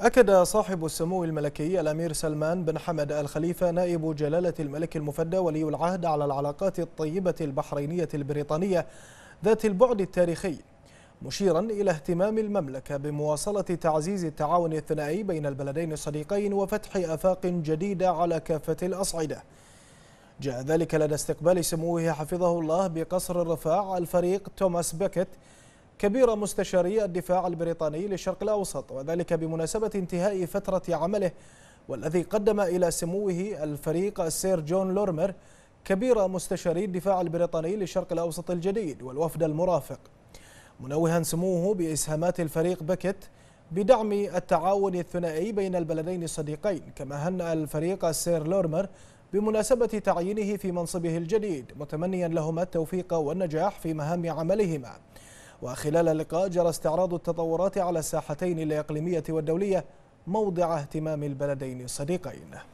أكد صاحب السمو الملكي الأمير سلمان بن حمد الخليفة نائب جلالة الملك المفدى ولي العهد على العلاقات الطيبة البحرينية البريطانية ذات البعد التاريخي مشيرا إلى اهتمام المملكة بمواصلة تعزيز التعاون الثنائي بين البلدين الصديقين وفتح أفاق جديدة على كافة الأصعدة جاء ذلك لدى استقبال سموه حفظه الله بقصر الرفاع الفريق توماس بيكت كبير مستشاري الدفاع البريطاني للشرق الأوسط وذلك بمناسبة انتهاء فترة عمله والذي قدم إلى سموه الفريق السير جون لورمر كبير مستشاري الدفاع البريطاني للشرق الأوسط الجديد والوفد المرافق منوها سموه بإسهامات الفريق بكت بدعم التعاون الثنائي بين البلدين الصديقين كما هنأ الفريق السير لورمر بمناسبة تعيينه في منصبه الجديد متمنيا لهما التوفيق والنجاح في مهام عملهما وخلال اللقاء جرى استعراض التطورات على الساحتين الإقليمية والدولية موضع اهتمام البلدين الصديقين